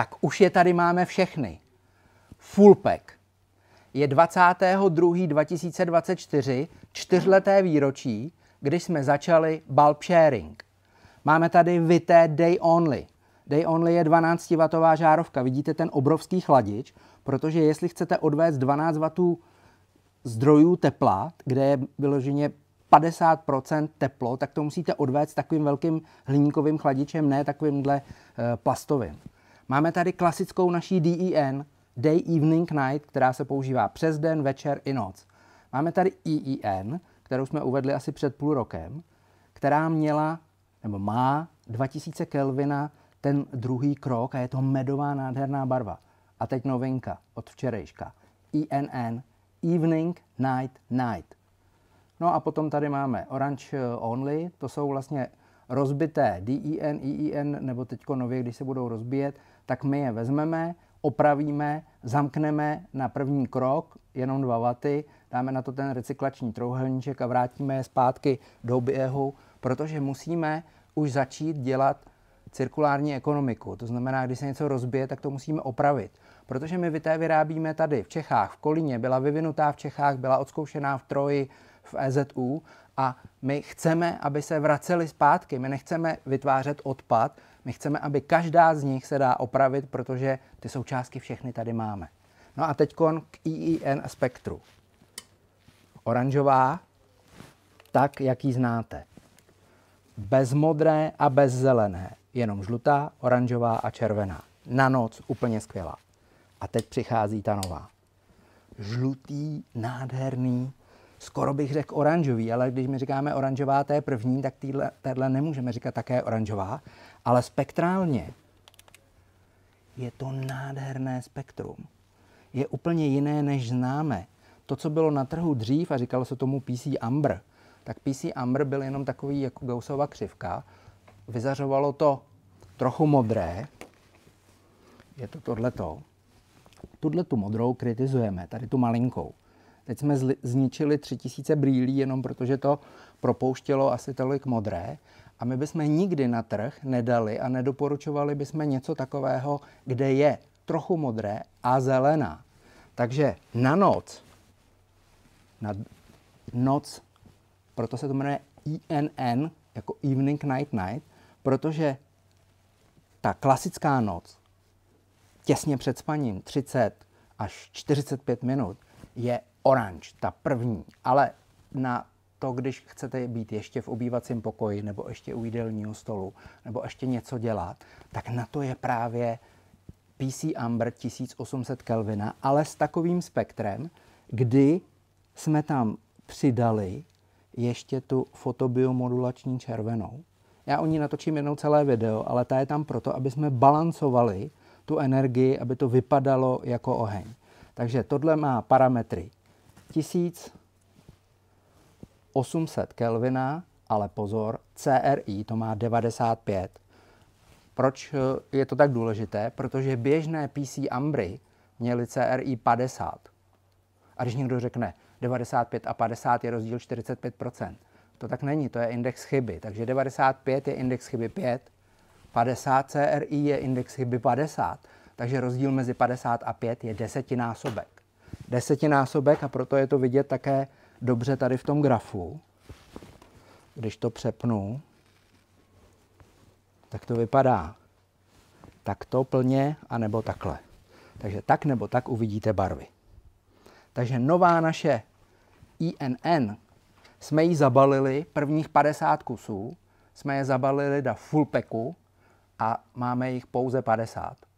tak už je tady máme všechny. Fullpack je 22. 2024 čtyřleté výročí, kdy jsme začali bulb sharing. Máme tady Vité Day Only. Day Only je 12W žárovka. Vidíte ten obrovský chladič, protože jestli chcete odvést 12W zdrojů tepla, kde je vyloženě 50% teplo, tak to musíte odvést takovým velkým hliníkovým chladičem, ne takovýmhle eh, plastovým. Máme tady klasickou naší DEN, Day, Evening, Night, která se používá přes den, večer i noc. Máme tady EEN, kterou jsme uvedli asi před půl rokem, která měla, nebo má 2000 Kelvina ten druhý krok a je to medová nádherná barva. A teď novinka od včerejška. ENN, Evening, Night, Night. No a potom tady máme Orange Only, to jsou vlastně rozbité DIN, e IIN e e nebo teď nově, když se budou rozbíjet, tak my je vezmeme, opravíme, zamkneme na první krok, jenom 2 vaty, dáme na to ten recyklační trouhelníček a vrátíme je zpátky do běhu, protože musíme už začít dělat cirkulární ekonomiku. To znamená, když se něco rozbije, tak to musíme opravit. Protože my vité vyrábíme tady v Čechách, v Kolíně, byla vyvinutá v Čechách, byla odzkoušená v Troji, v EZU a my chceme, aby se vraceli zpátky. My nechceme vytvářet odpad, my chceme, aby každá z nich se dá opravit, protože ty součástky všechny tady máme. No a teď k IIN spektru. Oranžová, tak, jak ji znáte. Bez modré a bez zelené jenom žlutá, oranžová a červená. Na noc úplně skvělá. A teď přichází ta nová. Žlutý, nádherný, skoro bych řekl oranžový, ale když my říkáme oranžová, to je první, tak téhle nemůžeme říkat také oranžová, ale spektrálně je to nádherné spektrum. Je úplně jiné, než známe. To, co bylo na trhu dřív a říkalo se tomu PC Amber, tak PC Amber byl jenom takový jako Gaussova křivka, vyzařovalo to trochu modré, je to tohleto. Tuhle tu modrou kritizujeme, tady tu malinkou. Teď jsme zničili 3000 brýlí jenom protože to propouštělo asi tolik modré a my bychom nikdy na trh nedali a nedoporučovali bychom něco takového, kde je trochu modré a zelená. Takže na noc, na noc, proto se to jmenuje INN, jako Evening Night Night, protože ta klasická noc, těsně před spaním, 30 až 45 minut, je oranž, ta první, ale na to, když chcete být ještě v obývacím pokoji nebo ještě u jídelního stolu nebo ještě něco dělat, tak na to je právě PC Amber 1800 Kelvina, ale s takovým spektrem, kdy jsme tam přidali ještě tu fotobiomodulační červenou, já o ní natočím jednou celé video, ale ta je tam proto, aby jsme balancovali tu energii, aby to vypadalo jako oheň. Takže tohle má parametry 1800 Kelvina, ale pozor, CRI to má 95. Proč eh, je to tak důležité? Protože běžné PC Ambry měly CRI 50. A když někdo řekne 95 a 50 je rozdíl 45 to tak není, to je index chyby. Takže 95 je index chyby 5, 50 CRI je index chyby 50. Takže rozdíl mezi 50 a 5 je desetinásobek. Desetinásobek a proto je to vidět také dobře tady v tom grafu. Když to přepnu, tak to vypadá takto plně, nebo takhle. Takže tak nebo tak uvidíte barvy. Takže nová naše INN, jsme ji zabalili, prvních 50 kusů, jsme je zabalili do full packu a máme jich pouze 50.